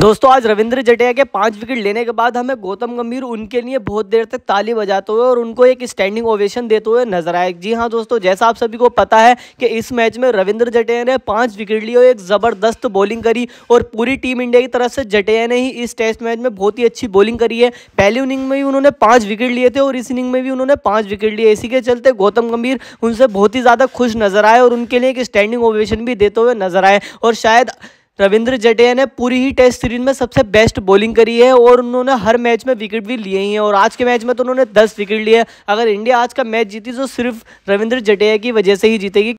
दोस्तों आज रविंद्र जडेजा के पांच विकेट लेने के बाद हमें गौतम गंभीर उनके लिए बहुत देर तक ताली बजाते हुए और उनको एक स्टैंडिंग ओवेशन देते हुए नजर आए जी हाँ दोस्तों जैसा आप सभी को पता है कि इस मैच में रविंद्र जडेजा ने पांच विकेट लिए और एक ज़बरदस्त बॉलिंग करी और पूरी टीम इंडिया की तरफ से जडेजा ने ही इस टेस्ट मैच में बहुत ही अच्छी बॉलिंग करी है पहली इनिंग में भी उन्होंने पाँच विकेट लिए थे और इस इनिंग में भी उन्होंने पाँच विकेट लिए इसी के चलते गौतम गंभीर उनसे बहुत ही ज़्यादा खुश नजर आए और उनके लिए एक स्टैंडिंग ओवेशन भी देते हुए नजर आए और शायद रविंद्र जडेजा ने पूरी ही टेस्ट सीरीज में सबसे बेस्ट बॉलिंग करी है और उन्होंने हर मैच में विकेट भी लिए ही हैं और आज के मैच में तो उन्होंने दस विकेट लिए अगर इंडिया आज का मैच जीती तो सिर्फ रविंद्र जडेजा की वजह से ही जीतेगी